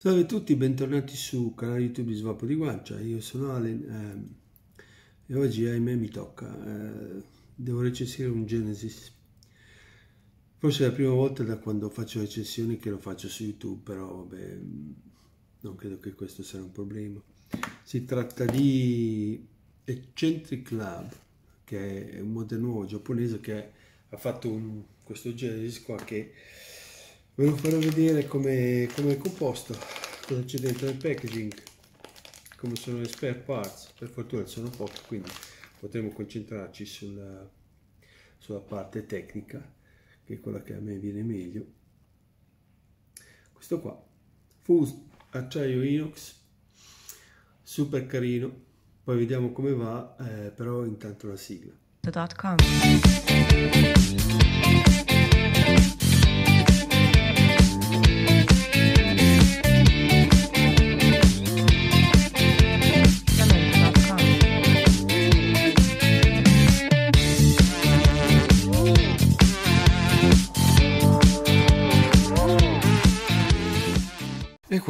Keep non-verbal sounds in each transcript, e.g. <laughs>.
Salve a tutti, bentornati su canale YouTube di Svapo di Guancia, io sono Allen eh, e oggi ahimè mi tocca, eh, devo recensire un Genesis, forse è la prima volta da quando faccio recensioni che lo faccio su YouTube, però vabbè, mm, non credo che questo sia un problema. Si tratta di Eccentric Club, che è un modello nuovo giapponese che ha fatto un, questo Genesis qua che ve lo farò vedere come, come è composto cosa c'è dentro il packaging come sono le spare parts per fortuna sono poche quindi potremo concentrarci sulla, sulla parte tecnica che è quella che a me viene meglio questo qua fuse acciaio inox super carino poi vediamo come va eh, però intanto la sigla .com.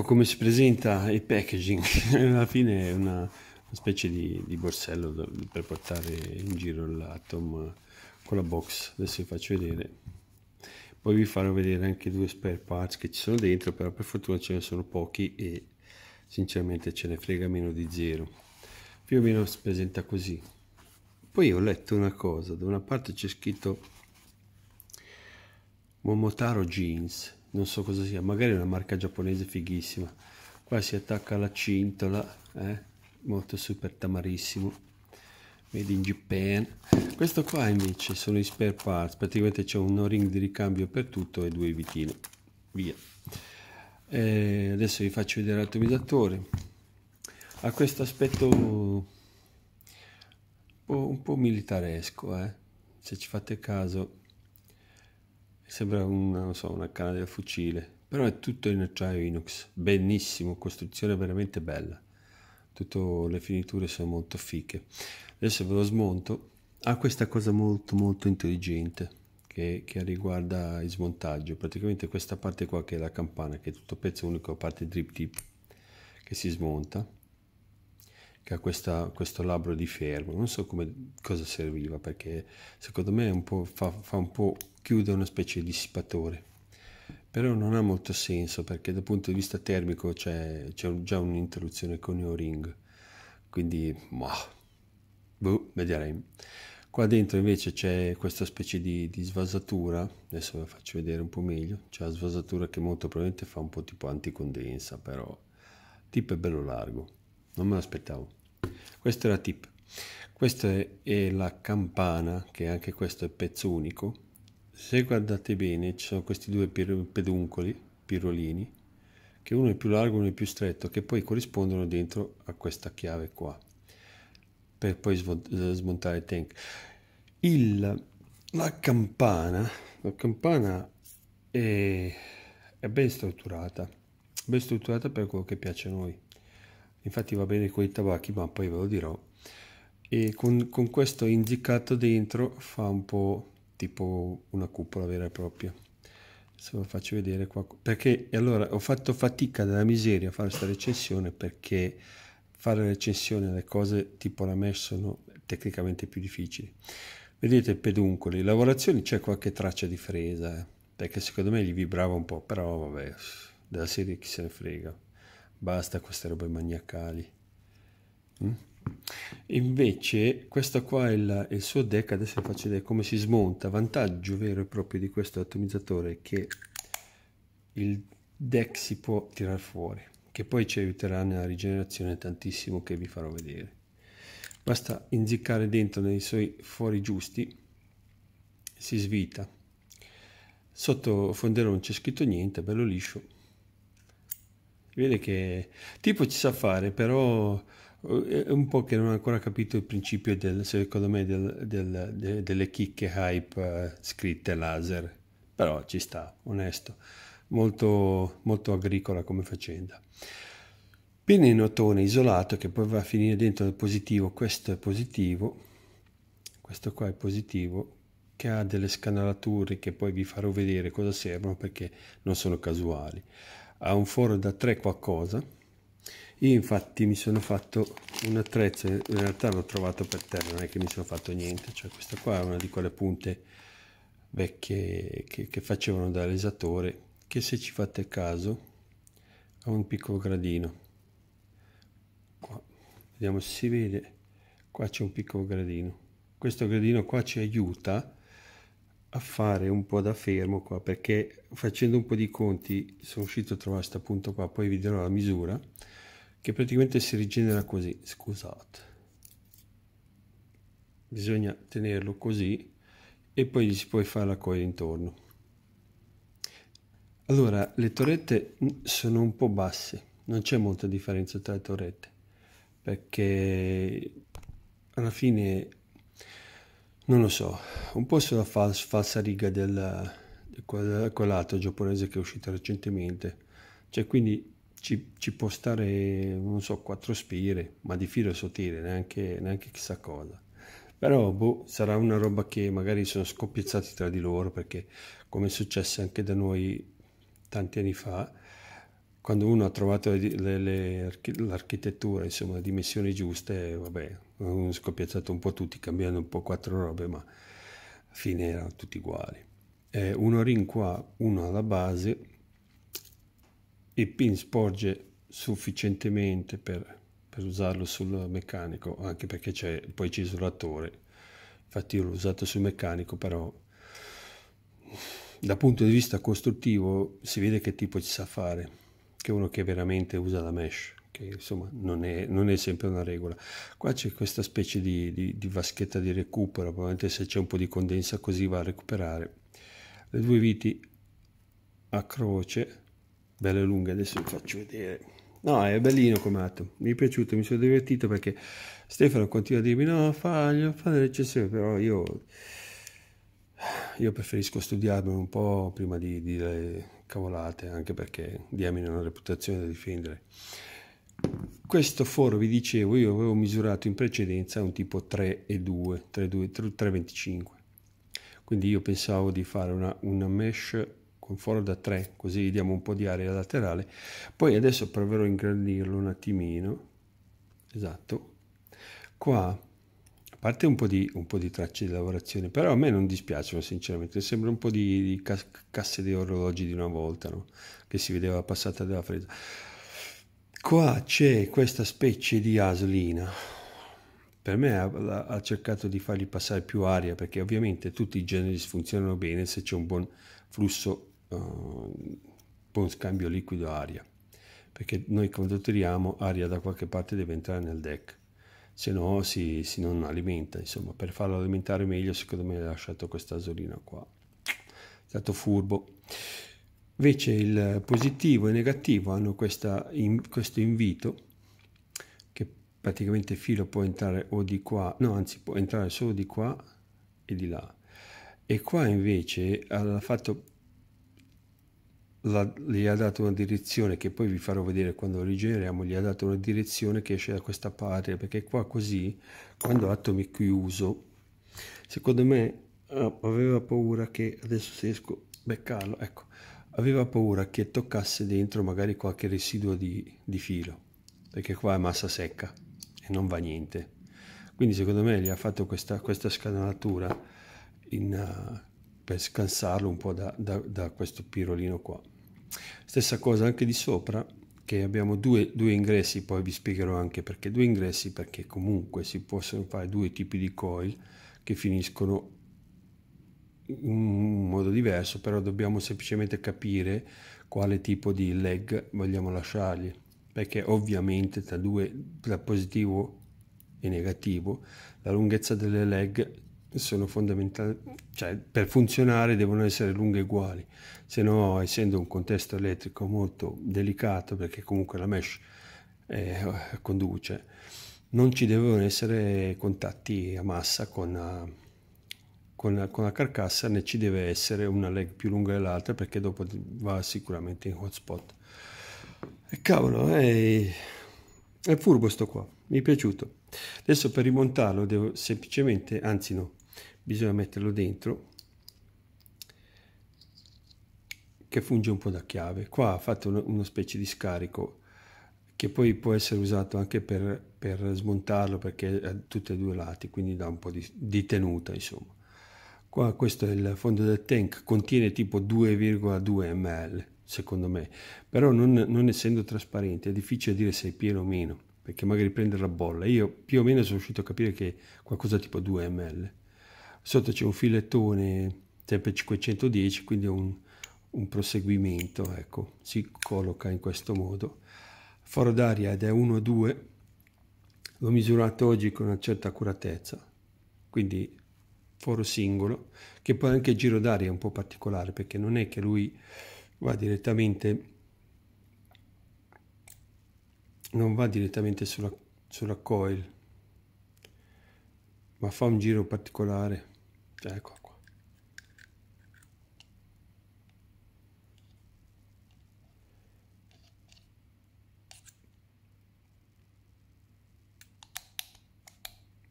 come si presenta il packaging, <laughs> alla fine è una, una specie di, di borsello per portare in giro l'Atom con la box, adesso vi faccio vedere. Poi vi farò vedere anche due spare parts che ci sono dentro, però per fortuna ce ne sono pochi e sinceramente ce ne frega meno di zero. Più o meno si presenta così. Poi ho letto una cosa, da una parte c'è scritto Momotaro Jeans, non so cosa sia, magari è una marca giapponese fighissima. Qua si attacca alla cintola, eh? molto super tamarissimo, made in Japan. Questo qua invece sono i spare parts, praticamente c'è un o-ring di ricambio per tutto e due vitine, via. E eh, adesso vi faccio vedere l'atomizzatore. Ha questo aspetto un po' militaresco, eh? se ci fate caso sembra una, so, una canna del fucile, però è tutto in acciaio inox, benissimo, costruzione veramente bella, tutte le finiture sono molto fiche. Adesso ve lo smonto, ha questa cosa molto molto intelligente che, che riguarda il smontaggio, praticamente questa parte qua che è la campana, che è tutto pezzo unico, a parte drip tip che si smonta che ha questa, questo labbro di fermo. Non so come, cosa serviva perché secondo me un fa, fa, un po' chiude una specie di dissipatore. Però non ha molto senso perché dal punto di vista termico c'è, c'è già un'interruzione con il ring. Quindi, ma, boh, vedremo. Qua dentro invece c'è questa specie di, di svasatura, adesso ve la faccio vedere un po' meglio, c'è la svasatura che molto probabilmente fa un po' tipo anticondensa, però tipo è bello largo, non me l'aspettavo. Questo è la tip. Questa è la campana, che anche questo è pezzo unico. Se guardate bene, ci sono questi due peduncoli, pirolini, che uno è più largo e uno è più stretto, che poi corrispondono dentro a questa chiave qua, per poi smontare il tank. Il, la campana, la campana è, è ben strutturata, ben strutturata per quello che piace a noi infatti va bene con i tabacchi ma poi ve lo dirò e con, con questo inzicato dentro fa un po' tipo una cupola vera e propria se lo faccio vedere qua perché allora ho fatto fatica della miseria a fare questa recensione perché fare recensione alle cose tipo la mesh sono tecnicamente più difficili vedete peduncoli lavorazioni c'è qualche traccia di fresa eh, perché secondo me gli vibrava un po' però vabbè della serie chi se ne frega Basta queste robe maniacali. Mm? Invece, questo qua è il, il, suo deck, adesso vi faccio vedere come si smonta. Vantaggio vero e proprio di questo atomizzatore è che il deck si può tirare fuori, che poi ci aiuterà nella rigenerazione tantissimo che vi farò vedere. Basta inzicare dentro nei suoi fori giusti, si svita. Sotto fonderone non c'è scritto niente, bello liscio. Vede che tipo ci sa fare, però eh, è un po' che non ho ancora capito il principio del, secondo me, del, del, de, delle chicche hype eh, scritte laser, però ci sta, onesto, molto, molto agricola come faccenda. Viene in ottone isolato che poi va a finire dentro il positivo, questo è positivo, questo qua è positivo, che ha delle scanalature che poi vi farò vedere cosa servono perché non sono casuali ha un foro da 3 qualcosa io infatti mi sono fatto un attrezzo in realtà l'ho trovato per terra non è che mi sono fatto niente cioè questa qua è una di quelle punte vecchie che, che facevano da lesatore che se ci fate caso ha un piccolo gradino qua vediamo se si vede qua c'è un piccolo gradino questo gradino qua ci aiuta a fare un po' da fermo qua perché facendo un po' di conti sono riuscito a trovare questo punto qua poi vi darò la misura che praticamente si rigenera così scusate bisogna tenerlo così e poi gli si può fare la coil intorno allora le torrette sono un po' basse non c'è molta differenza tra le torrette perché alla fine non lo so, un po' sulla fals- falsa riga del, di quel, quell'altro giapponese che è uscito recentemente, cioè quindi ci, ci, può stare, non so, quattro spire, ma di filo sottile, neanche, neanche chissà cosa. Però boh, sarà una roba che magari sono scoppiazzati tra di loro, perché come è successo anche da noi tanti anni fa, quando uno ha trovato le, le, le, l'architettura, insomma, le dimensioni giuste, vabbè, hanno mm, scopiazzato un po' tutti, cambiando un po' quattro robe, ma alla fine erano tutti uguali. Eh, uno ring qua, uno alla base, il pin sporge sufficientemente per, per usarlo sul meccanico, anche perché c'è poi c'è l'isolatore. Infatti io l'ho usato sul meccanico, però dal punto di vista costruttivo si vede che tipo ci sa fare, che uno che veramente usa la mesh che insomma non è, non è, sempre una regola. Qua c'è questa specie di, di, di vaschetta di recupero, probabilmente se c'è un po' di condensa così va a recuperare. Le due viti a croce, belle lunghe, adesso vi faccio vedere. No, è bellino come atto, mi è piaciuto, mi sono divertito perché Stefano continua a dirmi no, fagli, fa delle eccezioni, però io, io preferisco studiarmi un po' prima di dire cavolate, anche perché diamine una reputazione da difendere. Questo foro, vi dicevo, io avevo misurato in precedenza un tipo 3 e 3,2, 3,25. Quindi io pensavo di fare una, una mesh con foro da 3, così diamo un po' di area laterale. Poi adesso proverò a ingrandirlo un attimino. Esatto. Qua, a parte un po' di, un po di tracce di lavorazione, però a me non dispiacciono sinceramente, sembra un po' di, di casse di orologi di una volta, no? che si vedeva la passata della fresa Qua c'è questa specie di aslina. Per me ha, ha, cercato di fargli passare più aria perché ovviamente tutti i generis funzionano bene se c'è un buon flusso, uh, buon scambio liquido-aria. Perché noi quando tiriamo aria da qualche parte deve entrare nel deck, se no si, si non alimenta. Insomma, per farlo alimentare meglio, secondo me ha lasciato questa asolina qua. È stato furbo. Invece il positivo e il negativo hanno questa, in, questo invito, che praticamente il filo può entrare o di qua, no anzi può entrare solo di qua e di là. E qua invece ha fatto, la, gli ha dato una direzione che poi vi farò vedere quando rigeneriamo, gli ha dato una direzione che esce da questa parte, perché qua così, quando atomi chiuso, secondo me ah, aveva paura che adesso se esco beccarlo, ecco aveva paura che toccasse dentro magari qualche residuo di, di filo, perché qua è massa secca e non va niente. Quindi secondo me gli ha fatto questa, questa scanalatura in, uh, per scansarlo un po' da, da, da, questo pirolino qua. Stessa cosa anche di sopra, che abbiamo due, due ingressi, poi vi spiegherò anche perché due ingressi, perché comunque si possono fare due tipi di coil che finiscono in modo diverso, però dobbiamo semplicemente capire quale tipo di leg vogliamo lasciargli, perché ovviamente tra due, tra positivo e negativo, la lunghezza delle leg sono fondamentali, cioè per funzionare devono essere lunghe uguali, se no essendo un contesto elettrico molto delicato, perché comunque la mesh eh, conduce, non ci devono essere contatti a massa con... Uh, con la, con la, carcassa ne ci deve essere una leg più lunga dell'altra perché dopo va sicuramente in hotspot e cavolo è, è furbo sto qua mi è piaciuto adesso per rimontarlo devo semplicemente anzi no bisogna metterlo dentro che funge un po' da chiave qua ha fatto uno, uno specie di scarico che poi può essere usato anche per, per smontarlo perché ha tutti e due i lati quindi dà un po' di, di tenuta insomma Qua questo è il fondo del tank, contiene tipo 2,2 ml, secondo me, però non, non essendo trasparente è difficile dire se è pieno o meno, perché magari prende la bolla. Io più o meno sono riuscito a capire che qualcosa tipo 2 ml. Sotto c'è un filettone, sempre 510, quindi un, un proseguimento, ecco, si colloca in questo modo. Foro d'aria ed è 1 2 l'ho misurato oggi con una certa accuratezza, quindi foro singolo, che poi anche il giro d'aria è un po' particolare perché non è che lui va direttamente, non va direttamente sulla, sulla coil, ma fa un giro particolare, cioè, ecco qua.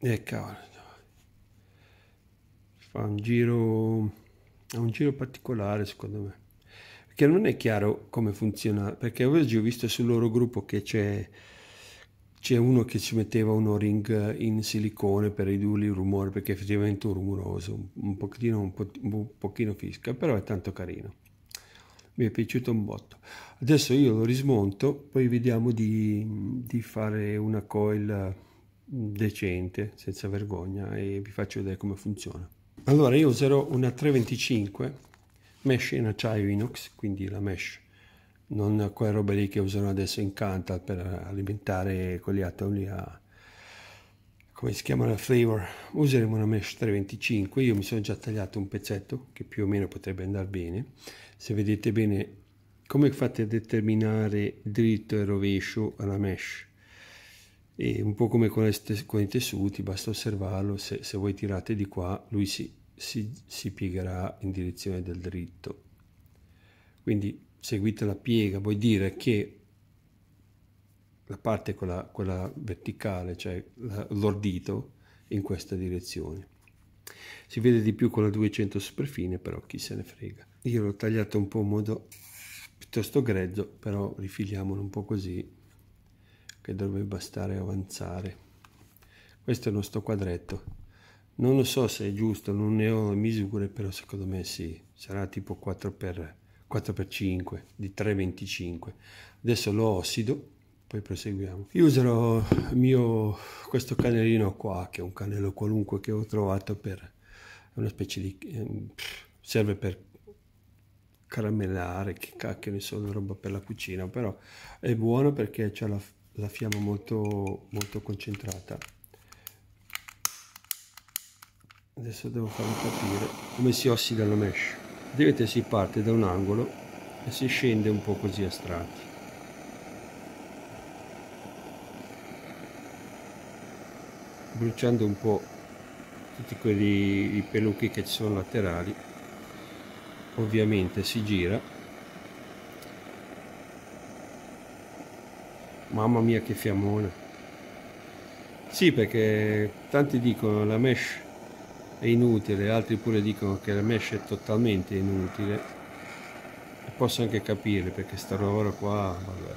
E cavolo ha un giro, ha un giro particolare secondo me, perché non è chiaro come funziona, perché oggi ho visto sul loro gruppo che c'è, c'è uno che ci metteva un o-ring in silicone per ridurre il rumore, perché è effettivamente un rumoroso, un pochino, un, po- un pochino fisca, però è tanto carino mi è piaciuto un botto. Adesso io lo rismonto, poi vediamo di, di, fare una coil decente, senza vergogna, e vi faccio vedere come funziona. Allora io userò una 325 mesh in acciaio inox, quindi la mesh, non quella roba lì che usano adesso in Cantat per alimentare quegli atomi a come si chiama la flavor useremo una mesh 325 io mi sono già tagliato un pezzetto che più o meno potrebbe andare bene se vedete bene come fate a determinare dritto e rovescio alla mesh e un po' come con, le, con i tessuti, basta osservarlo, se, se voi tirate di qua lui si, si, si piegherà in direzione del dritto. Quindi seguite la piega, vuol dire che la parte quella, quella verticale, cioè l'ordito, in questa direzione. Si vede di più con la 200 superfine, però chi se ne frega. Io l'ho tagliato un po' in modo piuttosto grezzo, però rifiliamolo un po' così che dovrebbe bastare avanzare questo è il nostro quadretto non lo so se è giusto non ne ho misure però secondo me sì sarà tipo 4 x 4 x 5 di 3,25 adesso lo ossido poi proseguiamo. Io userò mio, questo canelino qua, che è un canello qualunque che ho trovato per, una specie di, ehm, serve per caramellare, che cacchio ne so, una roba per la cucina, però è buono perché c'è la, la fiamma molto, molto concentrata. Adesso devo farvi capire come si ossida la mesh. Vedete si parte da un angolo e si scende un po' così a strati. Bruciando un po' tutti quelli i peluchi che ci sono laterali, ovviamente si gira Mamma mia che fiammone. Sì, perché tanti dicono la mesh è inutile, altri pure dicono che la mesh è totalmente inutile. E posso anche capire perché sta roba qua, vabbè.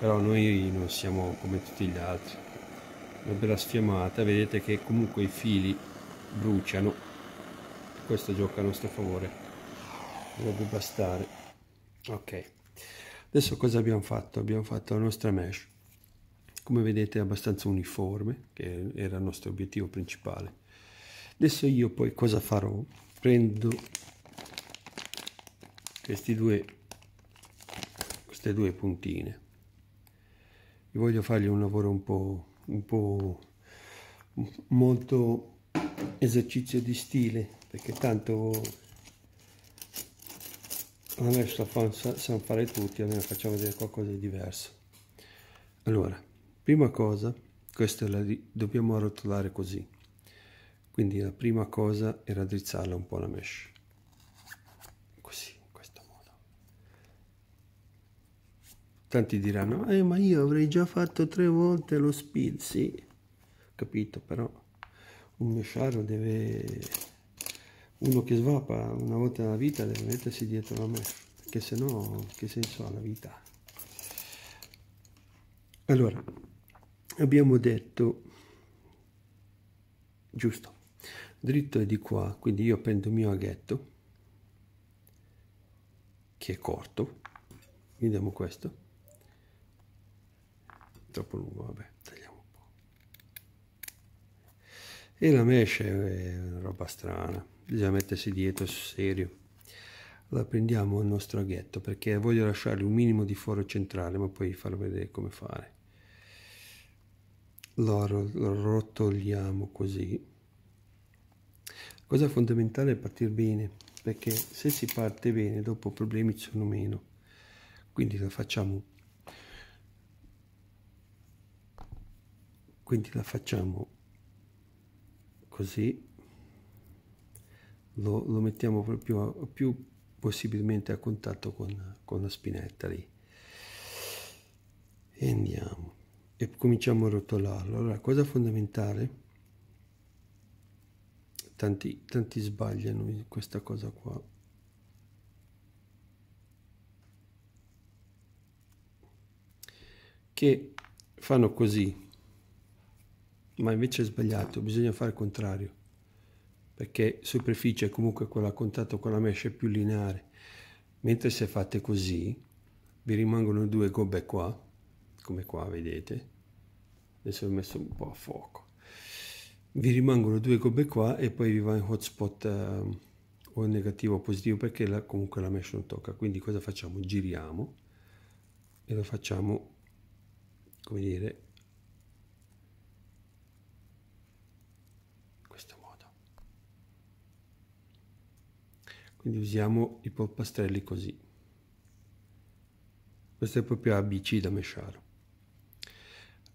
Però noi non siamo come tutti gli altri. Una bella sfiammata, vedete che comunque i fili bruciano. Questo gioca a nostro favore. Dovrebbe bastare. Ok. Adesso cosa abbiamo fatto? Abbiamo fatto la nostra mesh, come vedete è abbastanza uniforme, che era il nostro obiettivo principale. Adesso io poi cosa farò? Prendo questi due, queste due puntine. Io voglio fargli un lavoro un po', un po' molto esercizio di stile, perché tanto adesso possiamo fare tutti almeno facciamo vedere qualcosa di diverso allora prima cosa questa la dobbiamo arrotolare così quindi la prima cosa è raddrizzarla un po' la mesh così in questo modo tanti diranno eh, ma io avrei già fatto tre volte lo speed sì capito però un mesciaro deve uno che svapa una volta nella vita deve mettersi dietro a me, che se no che senso ha la vita? Allora, abbiamo detto, giusto, dritto è di qua, quindi io prendo il mio aghetto, che è corto, vediamo questo, troppo lungo, vabbè, tagliamo un po'. E la mesh è una roba strana bisogna mettersi dietro sul serio allora prendiamo il nostro aghetto perché voglio lasciare un minimo di foro centrale ma poi farò vedere come fare lo, lo rotoliamo così cosa fondamentale è partire bene perché se si parte bene dopo problemi ci sono meno quindi la facciamo quindi la facciamo così lo, lo mettiamo proprio più possibilmente a contatto con, con la spinetta lì e andiamo e cominciamo a rotolarlo allora cosa fondamentale tanti, tanti sbagliano in questa cosa qua che fanno così ma invece è sbagliato bisogna fare il contrario perché superficie comunque quella a contatto con la mesh più lineare. Mentre se fate così, vi rimangono due gobbe qua, come qua vedete. Adesso ho messo un po' a fuoco. Vi rimangono due gobbe qua e poi vi va in hotspot eh, o negativo o positivo perché la, comunque la mesh non tocca. Quindi cosa facciamo? Giriamo e lo facciamo, come dire, quindi usiamo i polpastrelli così questo è proprio ABC da mesciaro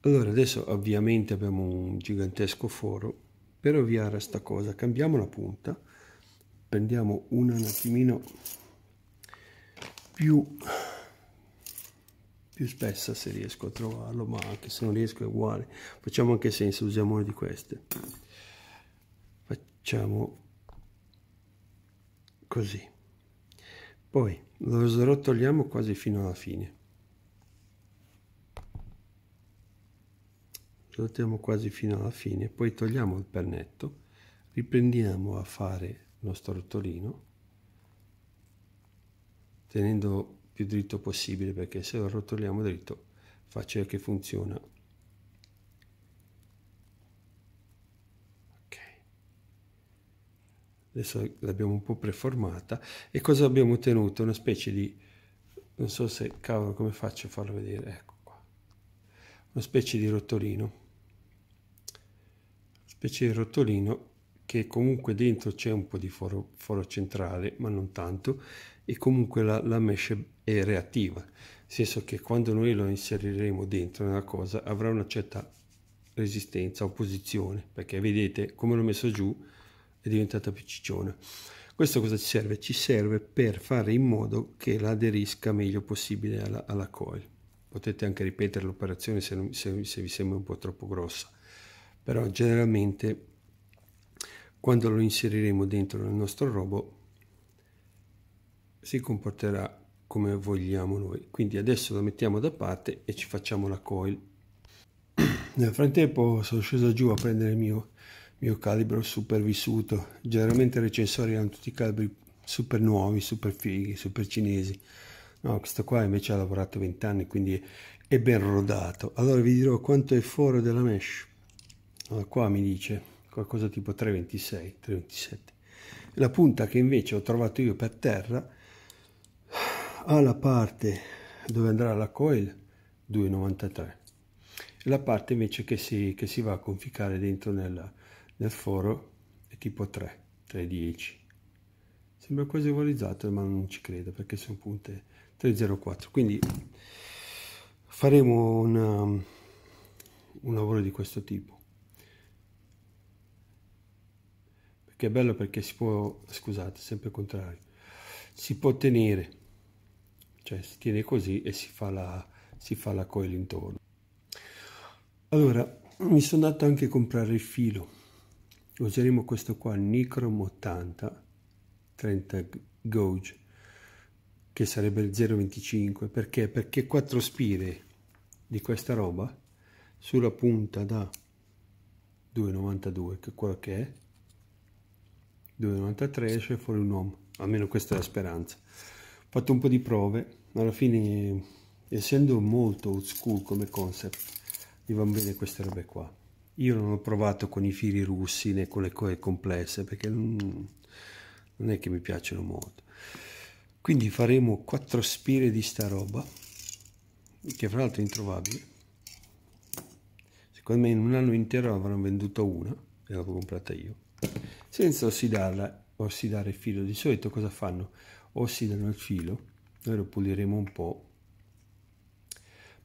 allora adesso ovviamente abbiamo un gigantesco foro per ovviare a sta cosa cambiamo la punta prendiamo una un attimino più più spessa se riesco a trovarlo ma anche se non riesco è uguale facciamo anche senso usiamo una di queste facciamo così. Poi lo srotoliamo quasi fino alla fine. Srotoliamo quasi fino alla fine, poi togliamo il pernetto, riprendiamo a fare il nostro rotolino tenendo più dritto possibile perché se lo rotoliamo dritto facile che funziona adesso l'abbiamo un po' preformata, e cosa abbiamo ottenuto? Una specie di, non so se, cavolo, come faccio a farlo vedere? Ecco qua, una specie di rotolino, una specie di rotolino che comunque dentro c'è un po' di foro, foro, centrale, ma non tanto, e comunque la, la mesh è reattiva, nel senso che quando noi lo inseriremo dentro nella cosa avrà una certa resistenza, opposizione, perché vedete come l'ho messo giù, è diventata più cicciona. Questo cosa ci serve? Ci serve per fare in modo che la aderisca meglio possibile alla, alla coil. Potete anche ripetere l'operazione se, non, se, se vi sembra un po' troppo grossa, però generalmente quando lo inseriremo dentro nel nostro robot si comporterà come vogliamo noi. Quindi adesso la mettiamo da parte e ci facciamo la coil. <clears throat> Nel frattempo sono sceso giù a prendere il mio mio calibro super vissuto. Generalmente i recensori erano tutti calibri super nuovi, super fighi, super cinesi. No, questo qua invece ha lavorato 20 anni, quindi è ben rodato. Allora vi dirò quanto è foro della mesh. Allora, qua mi dice qualcosa tipo 3,26, 3,27. La punta che invece ho trovato io per terra ha la parte dove andrà la coil 2,93 la parte invece che si, che si va a conficcare dentro nella, nel foro è tipo 3, 3, 10. Sembra quasi valorizzato, ma non ci credo perché sono punte 304. Quindi faremo una, un lavoro di questo tipo. Perché è bello perché si può, scusate, sempre contrario, si può tenere, cioè si tiene così e si fa la, si fa la coil intorno. Allora, mi sono andato anche a comprare il filo useremo questo qua Nicrom 80 30 gauge che sarebbe il 0,25 perché perché 4 spire di questa roba sulla punta da 2,92 che è quello che è 2,93 esce fuori un uomo almeno questa è la speranza ho fatto un po' di prove alla fine essendo molto old school come concept gli vanno bene queste robe qua io non ho provato con i fili russi né con le cose complesse perché non, è che mi piacciono molto. Quindi faremo quattro spire di sta roba, che fra l'altro è introvabile. Secondo me in un anno intero avranno venduto una, e l'avevo comprata io, senza ossidarla, ossidare il filo. Di solito cosa fanno? Ossidano il filo, noi lo puliremo un po',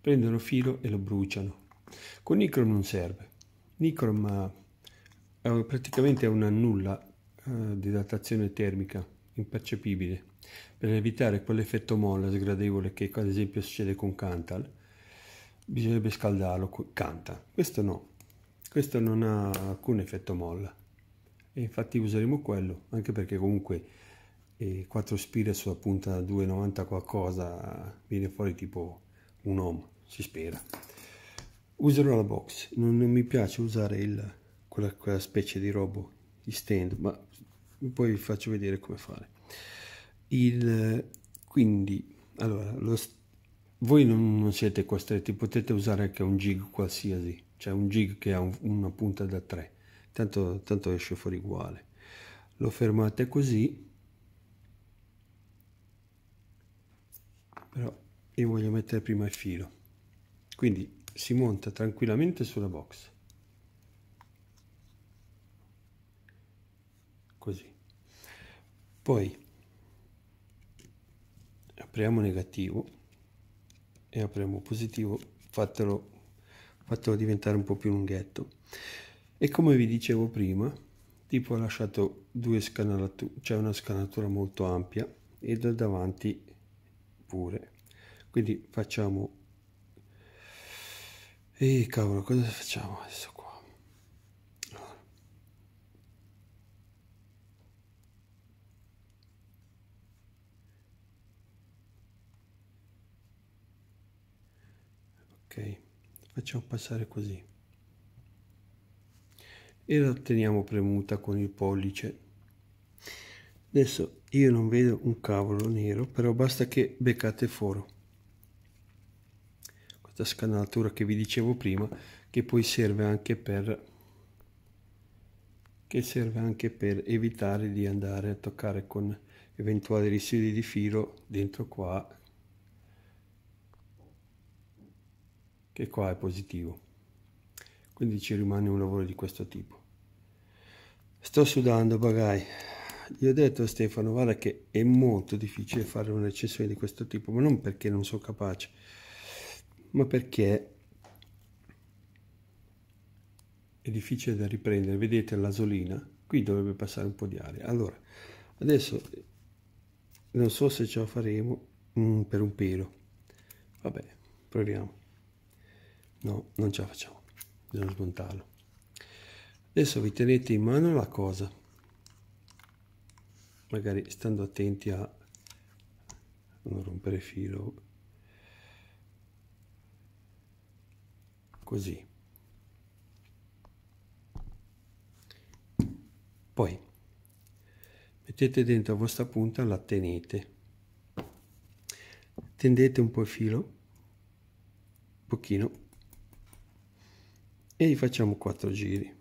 prendono filo e lo bruciano. Con Icrom non serve, Nikon ma eh, è praticamente una nulla eh, di datazione termica, impercepibile per evitare quell'effetto molla sgradevole che ad esempio succede con Cantal, bisognerebbe scaldarlo, canta. Questo no, questo non ha alcun effetto molla e infatti useremo quello, anche perché comunque eh, 4 spire sulla punta 2,90 qualcosa eh, viene fuori tipo un ohm, si spera userò la box non, non mi piace usare il, quella, quella, specie di robot di stand ma poi vi faccio vedere come fare il, quindi allora lo, voi non, siete costretti potete usare anche un jig qualsiasi cioè un jig che ha un, una punta da 3 tanto, tanto esce fuori uguale lo fermate così però io voglio mettere prima il filo quindi si monta tranquillamente sulla box così poi apriamo negativo e apriamo positivo fatelo, fatelo diventare un po' più lunghetto e come vi dicevo prima tipo ho lasciato due scanalature c'è cioè una scanalatura molto ampia e da davanti pure quindi facciamo e cavolo, cosa facciamo adesso qua? Allora. Ok, facciamo passare così. E la teniamo premuta con il pollice. Adesso io non vedo un cavolo nero, però basta che beccate foro questa scanalatura che vi dicevo prima che poi serve anche per che serve anche per evitare di andare a toccare con eventuali residui di filo dentro qua che qua è positivo quindi ci rimane un lavoro di questo tipo sto sudando bagai gli ho detto a Stefano guarda che è molto difficile fare una di questo tipo ma non perché non sono capace ma perché è difficile da riprendere. Vedete l'asolina? Qui dovrebbe passare un po' di aria. Allora, adesso non so se ce la faremo mm, per un pelo. Vabbè, proviamo. No, non ce la facciamo. Bisogna smontarlo. Adesso vi tenete in mano la cosa. Magari stando attenti a non rompere filo così. Poi mettete dentro la vostra punta, la tenete, tendete un po' il filo, un pochino, e gli facciamo quattro giri.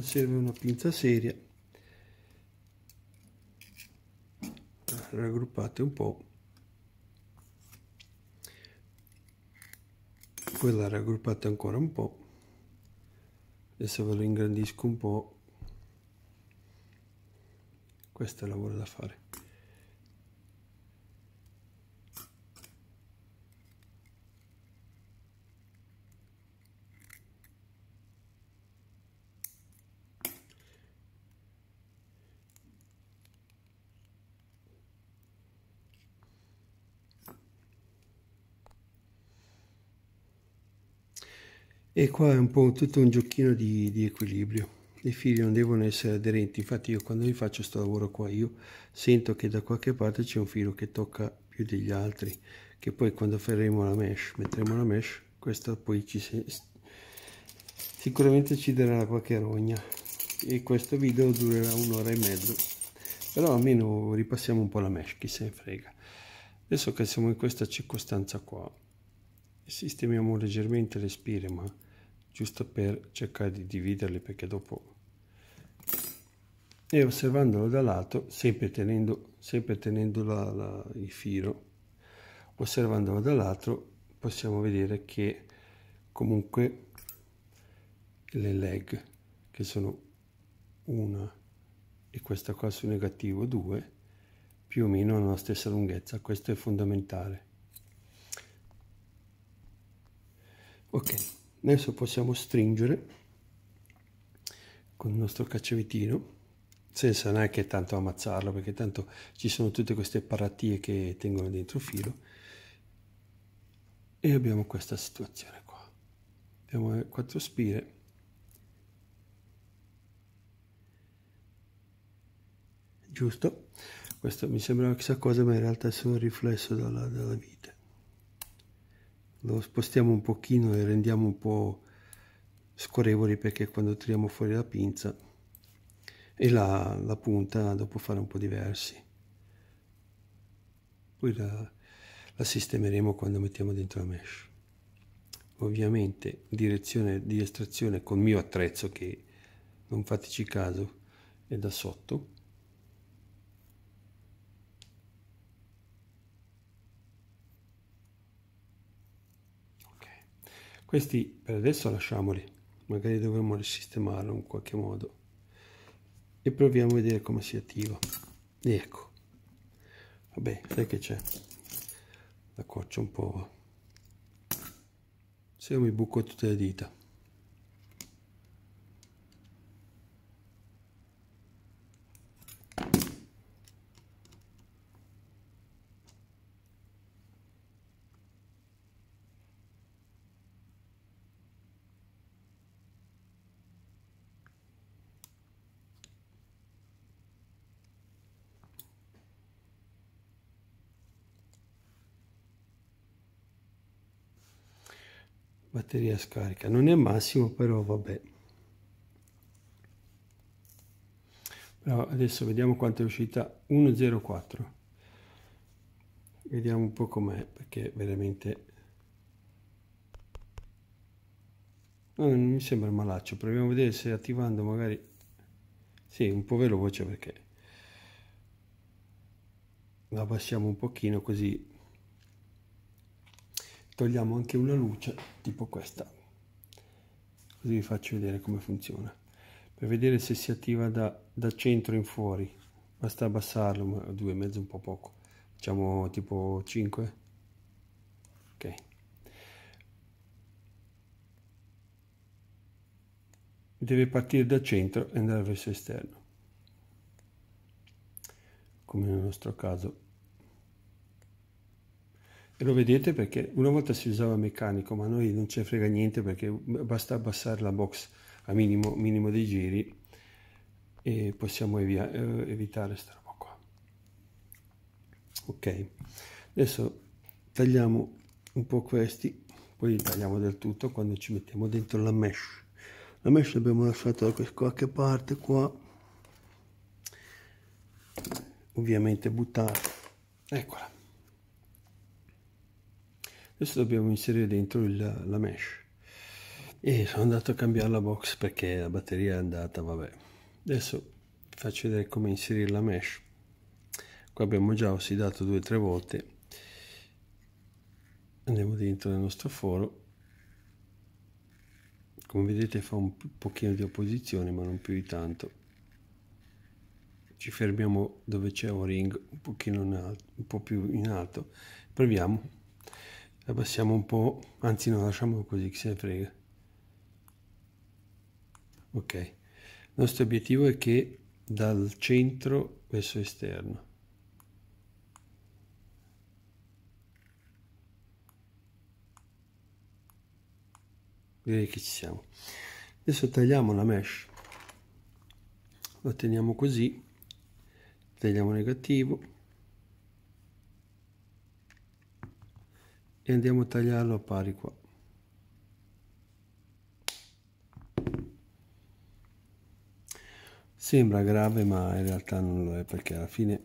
serve una pinza seria raggruppate un po' quella raggruppate ancora un po' adesso ve lo ingrandisco un po' questo è il lavoro da fare e qua è un po' tutto un giochino di, di equilibrio i fili non devono essere aderenti infatti io quando vi faccio questo lavoro qua io sento che da qualche parte c'è un filo che tocca più degli altri che poi quando faremo la mesh metteremo la mesh questa poi ci si... sicuramente ci darà qualche rogna e questo video durerà un'ora e mezzo però almeno ripassiamo un po' la mesh chi se ne frega adesso che siamo in questa circostanza qua sistemiamo leggermente le spire ma giusto per cercare di dividerli perché dopo e osservandolo da lato sempre tenendo sempre tenendo la, la, il filo osservandolo dall'altro possiamo vedere che comunque le leg che sono una e questa qua su negativo 2 più o meno hanno la stessa lunghezza questo è fondamentale ok adesso possiamo stringere con il nostro cacciavitino senza neanche tanto ammazzarlo perché tanto ci sono tutte queste paratie che tengono dentro il filo e abbiamo questa situazione qua abbiamo quattro spire giusto questo mi sembrava una chissà cosa ma in realtà è solo un riflesso dalla, dalla via lo spostiamo un pochino e rendiamo un po' scorrevoli perché quando tiriamo fuori la pinza e la, la punta dopo fare un po' diversi poi la, la sistemeremo quando mettiamo dentro la mesh ovviamente direzione di estrazione col mio attrezzo che non fateci caso è da sotto Questi per adesso lasciamoli, magari dovremmo risistemarlo in qualche modo. E proviamo a vedere come si attiva. E ecco. Vabbè, sai che c'è? La coccia un po'. Se io mi buco tutte le dita. batteria scarica non è massimo però vabbè però adesso vediamo quanto è uscita 104 vediamo un po' com'è perché veramente non mi sembra malaccio proviamo a vedere se attivando magari sì un po' veloce perché la abbassiamo un pochino così togliamo anche una luce tipo questa così vi faccio vedere come funziona per vedere se si attiva da, da centro in fuori basta abbassarlo ma due e mezzo un po' poco facciamo tipo 5 ok deve partire da centro e andare verso esterno come nel nostro caso lo vedete perché una volta si usava meccanico, ma noi non ci frega niente perché basta abbassare la box a minimo, minimo dei giri e possiamo evia, eh, evitare questa roba qua. Ok, adesso tagliamo un po' questi, poi li tagliamo del tutto quando ci mettiamo dentro la mesh. La mesh l'abbiamo lasciata da qualche parte qua, ovviamente buttata eccola adesso dobbiamo inserire dentro il, la mesh e sono andato a cambiare la box perché la batteria è andata vabbè adesso faccio vedere come inserire la mesh qua abbiamo già ossidato due o tre volte andiamo dentro nel nostro foro come vedete fa un pochino di opposizione ma non più di tanto ci fermiamo dove c'è un ring un pochino in alto, un po' più in alto proviamo abbassiamo un po', anzi no, lasciamo così, che se ne frega. Ok, il nostro obiettivo è che dal centro verso esterno. Direi che ci siamo. Adesso tagliamo la mesh, lo teniamo così, tagliamo negativo, e andiamo a tagliarlo a pari qua sembra grave ma in realtà non lo è perché alla fine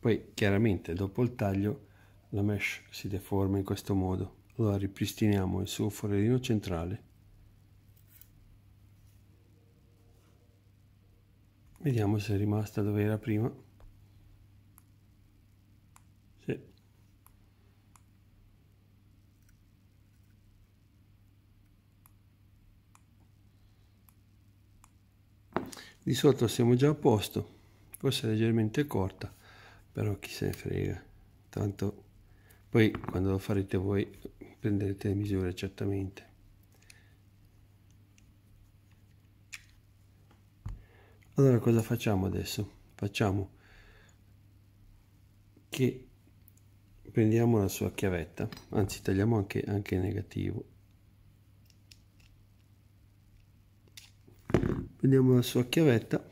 poi chiaramente dopo il taglio la mesh si deforma in questo modo allora ripristiniamo il suo forellino centrale vediamo se è rimasta dove era prima Di sotto siamo già a posto, forse leggermente corta, però chi se ne frega. Tanto poi quando lo farete voi prenderete le misure certamente. Allora cosa facciamo adesso? Facciamo che prendiamo la sua chiavetta, anzi tagliamo anche, anche negativo prendiamo la sua chiavetta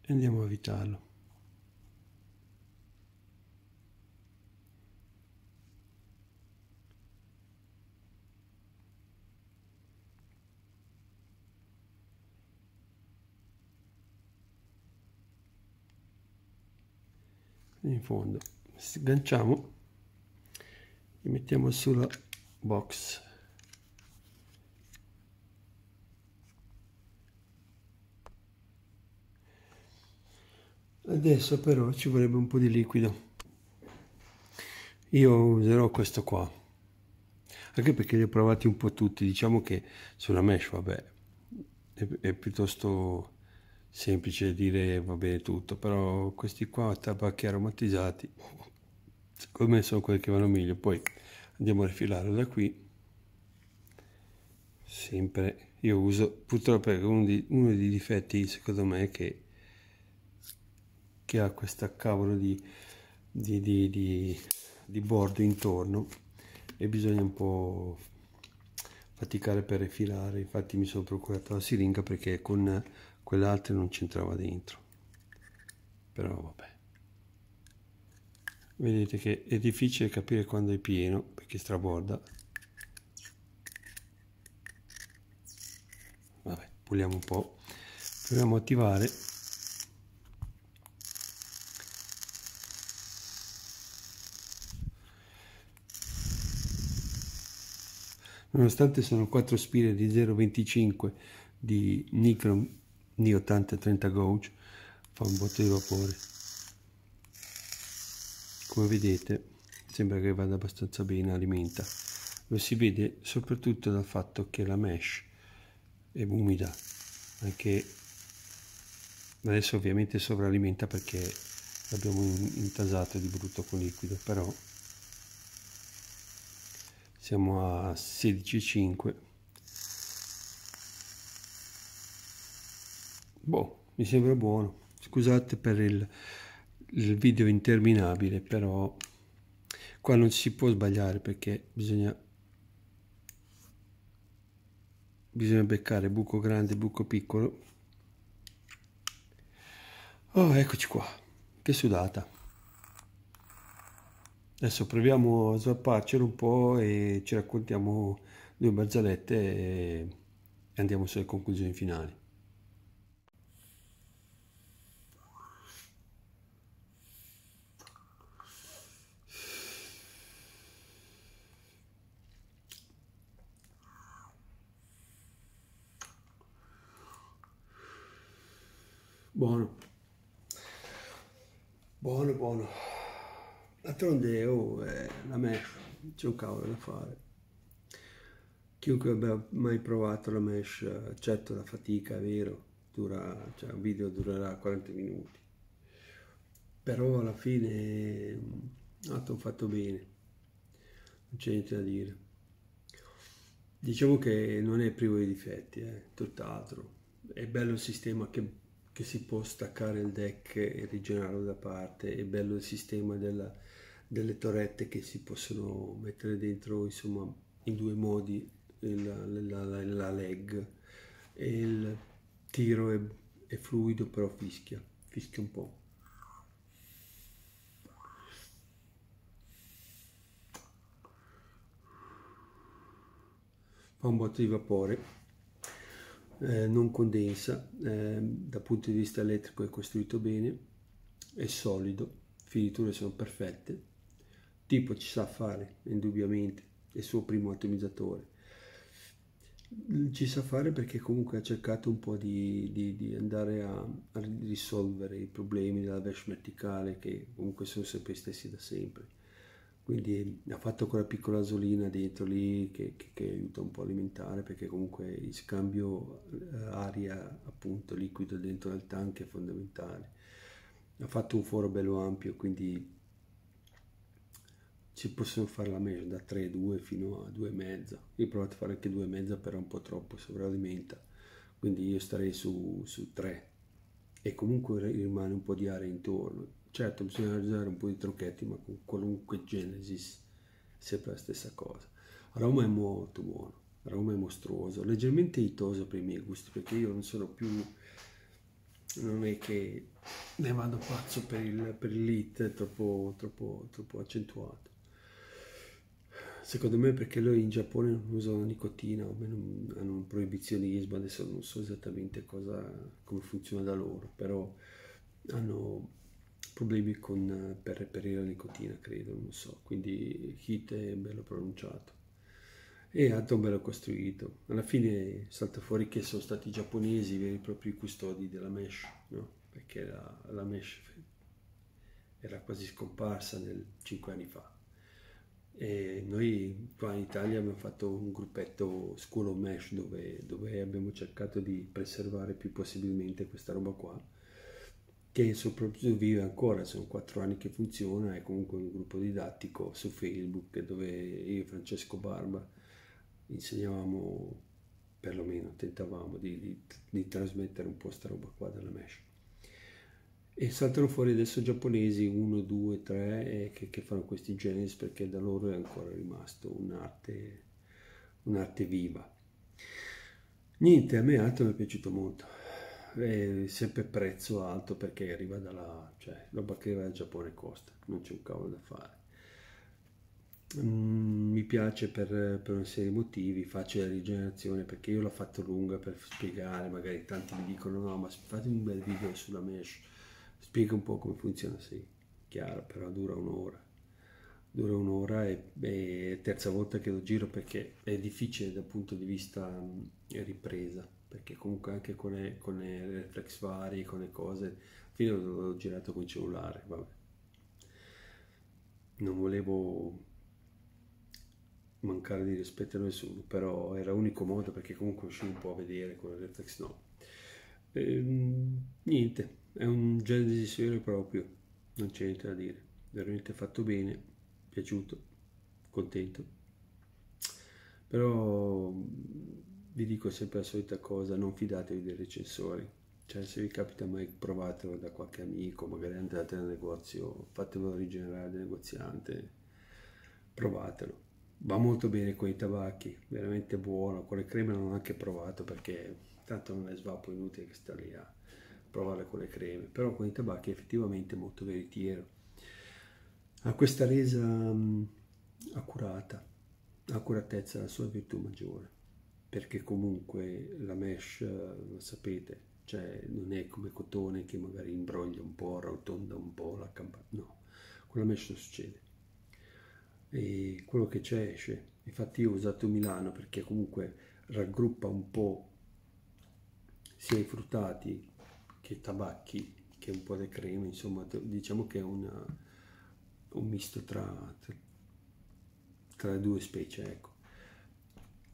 e andiamo a evitarlo in fondo sganciamo e mettiamo sulla box adesso però ci vorrebbe un po di liquido io userò questo qua anche perché li ho provati un po tutti diciamo che sulla mesh vabbè è, è piuttosto semplice dire va bene tutto, però questi qua tabacchi aromatizzati, secondo me sono quelli che vanno meglio. Poi andiamo a rifilarlo da qui, sempre io uso, purtroppo uno, di, uno dei difetti secondo me che, che ha questa cavolo di, di, di, di bordo intorno e bisogna un po' faticare per rifilare, infatti mi sono procurato la siringa perché con quell'altro non c'entrava dentro però vabbè vedete che è difficile capire quando è pieno perché straborda vabbè puliamo un po' proviamo a attivare nonostante sono 4 spire di 0,25 di nicron di 80 30 gauge fa un botto di vapore come vedete sembra che vada abbastanza bene alimenta lo si vede soprattutto dal fatto che la mesh è umida anche adesso ovviamente sovralimenta perché l'abbiamo intasato di brutto con liquido però siamo a 16,5 boh, mi sembra buono. Scusate per il, il video interminabile, però qua non si può sbagliare perché bisogna bisogna beccare buco grande buco piccolo oh eccoci qua che sudata adesso proviamo a svapparcelo un po e ci raccontiamo due barzellette e andiamo sulle conclusioni finali Buono. Buono, buono. D'altronde oh, è eh, la mesh, c'è un cavolo da fare. Chiunque abbia mai provato la mesh, accetto la fatica, è vero, dura, cioè un video durerà 40 minuti. Però alla fine ah, fatto bene, non c'è niente da dire. Diciamo che non è privo di difetti, eh, tutt'altro. È bello il sistema che che si può staccare il deck e rigenerarlo da parte, è bello il sistema della, delle torrette che si possono mettere dentro insomma in due modi il, la, la, la, leg e il tiro è, è fluido però fischia, fischia un po'. fa un botto di vapore eh, non condensa, eh, dal punto di vista elettrico è costruito bene, è solido, finiture sono perfette, tipo ci sa fare indubbiamente, è il suo primo atomizzatore. Ci sa fare perché comunque ha cercato un po' di, di, di andare a, a risolvere i problemi della mesh verticale che comunque sono sempre gli stessi da sempre quindi ha fatto quella piccola asolina dentro lì che, che, che, aiuta un po' a alimentare perché comunque il scambio eh, aria appunto liquido dentro al tank è fondamentale ha fatto un foro bello ampio quindi ci possono fare la meglio da 3 2 fino a 2 2,5 io ho provato a fare anche 2 2,5 però un po' troppo sovralimenta quindi io starei su, su 3 e comunque rimane un po' di aria intorno Certo, bisogna usare un po' di trucchetti, ma con qualunque Genesis è sempre la stessa cosa. Roma è molto buono, Roma è mostruoso, leggermente itoso per i miei gusti, perché io non sono più... Non è che ne vado pazzo per il, per il troppo, troppo, troppo accentuato. Secondo me perché loro in Giappone non usano nicotina, o meno hanno un proibizionismo, adesso non so esattamente cosa, come funziona da loro, però hanno problemi con, eh, per reperire la nicotina, credo, non so. Quindi Hit è bello pronunciato. E Atom bello costruito. Alla fine salta fuori che sono stati i giapponesi veri e propri custodi della mesh, no? Perché la, la mesh era quasi scomparsa nel, 5 anni fa. E noi qua in Italia abbiamo fatto un gruppetto School of Mesh dove, dove abbiamo cercato di preservare più possibilmente questa roba qua che soprattutto vive ancora, sono quattro anni che funziona, è comunque un gruppo didattico su Facebook dove io e Francesco Barba insegnavamo, perlomeno tentavamo di, di, di trasmettere un po' sta roba qua della mesh. E saltano fuori adesso giapponesi 1, 2, 3 che, che fanno questi generi perché da loro è ancora rimasto un'arte, un'arte viva. Niente, a me altro mi è piaciuto molto è sempre prezzo alto perché arriva dalla cioè roba che arriva dal Giappone costa non c'è un cavolo da fare mm, mi piace per, per, una serie di motivi facile la rigenerazione perché io l'ho fatto lunga per spiegare magari tanti mi dicono no ma fate un bel video sulla mesh spiega un po' come funziona sì chiaro però dura un'ora dura un'ora e è terza volta che lo giro perché è difficile dal punto di vista mm, ripresa perché comunque anche con le, con i reflex vari, con le cose, fino l'ho girato con il cellulare, vabbè. Non volevo mancare di rispetto a nessuno, però era l'unico modo perché comunque riuscivo un po' a vedere con le reflex no. Ehm, niente, è un Genesis vero e proprio, non c'è niente da dire, veramente fatto bene, piaciuto, contento. Però vi dico sempre la solita cosa, non fidatevi dei recensori. Cioè, se vi capita mai, provatelo da qualche amico, magari andate nel negozio, fatelo rigenerare dal negoziante, provatelo. Va molto bene con i tabacchi, veramente buono. Con le creme non ho anche provato perché tanto non è svapo inutile che sta lì a provare con le creme, però con i tabacchi è effettivamente molto veritiero. Ha questa resa um, accurata, accuratezza la sua virtù maggiore perché comunque la mesh, sapete, cioè non è come cotone che magari imbroglia un po', arrotonda un po' la campana, no, con la mesh non succede. E quello che c'è esce, infatti io ho usato Milano perché comunque raggruppa un po' sia i fruttati che i tabacchi, che un po' di crema, insomma diciamo che è una, un misto tra, tra, tra le due specie, ecco.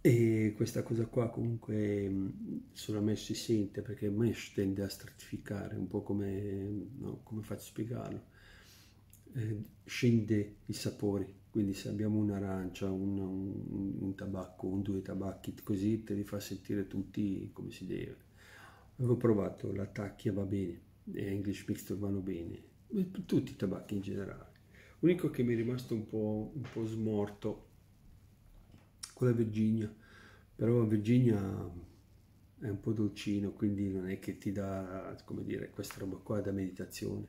E questa cosa qua comunque mm, sulla mesh si sente perché mesh tende a stratificare, un po' come, no, come faccio a spiegarlo, eh, scende i sapori, quindi se abbiamo un'arancia, un, un, un, tabacco, un due tabacchi così te li fa sentire tutti come si deve. Avevo provato la tacchia va bene, e English Mixture vanno bene, tutti i tabacchi in generale. L'unico che mi è rimasto un po', un po smorto quella Virginia, però Virginia è un po' dolcino, quindi non è che ti dà, come dire, questa roba qua da meditazione.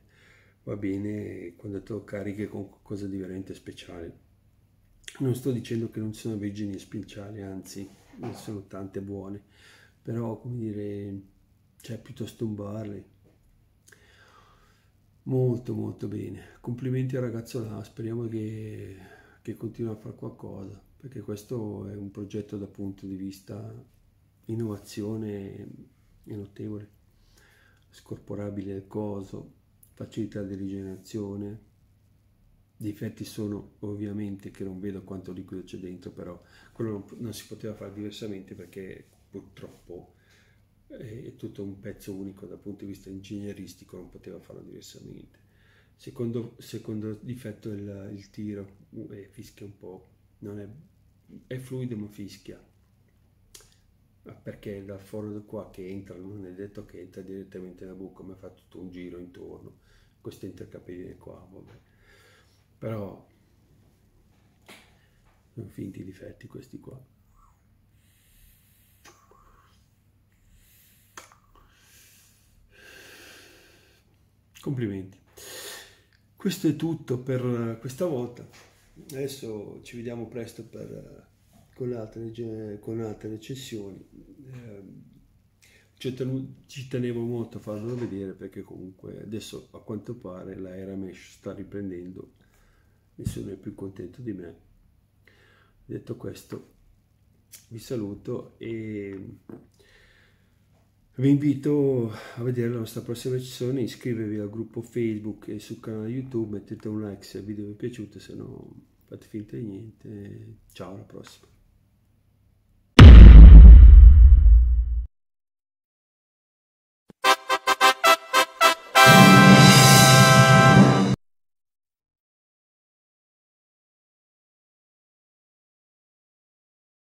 Va bene quando te lo carichi con qualcosa di veramente speciale. Non sto dicendo che non ci sono Virginie speciali, anzi, ne sono tante buone, però, come dire, cioè piuttosto un barley. Molto, molto bene. Complimenti al ragazzo là, speriamo che, che continui a fare qualcosa perché questo è un progetto dal punto di vista innovazione è notevole, scorporabile il coso, facilità di rigenerazione, difetti sono ovviamente che non vedo quanto liquido c'è dentro, però quello non, non si poteva fare diversamente perché purtroppo è tutto un pezzo unico dal punto di vista ingegneristico, non poteva farlo diversamente. Secondo, secondo difetto il, il tiro, eh, fischia un po' non è, è fluido ma fischia perché dal foro da qua che entra non è detto che entra direttamente da buco ma fa tutto un giro intorno queste intercapelline qua vabbè però sono finti difetti questi qua complimenti questo è tutto per eh, questa volta adesso ci vediamo presto per, con, altre, con altre recensioni. Eh, ci tenevo molto a farvelo vedere perché comunque adesso a quanto pare la era mesh sta riprendendo nessuno è più contento di me detto questo vi saluto e vi invito a vedere la nostra prossima sessione, iscrivervi al gruppo Facebook e sul canale YouTube, mettete un like se il video vi è piaciuto, se no fate finta di niente. Ciao, alla prossima.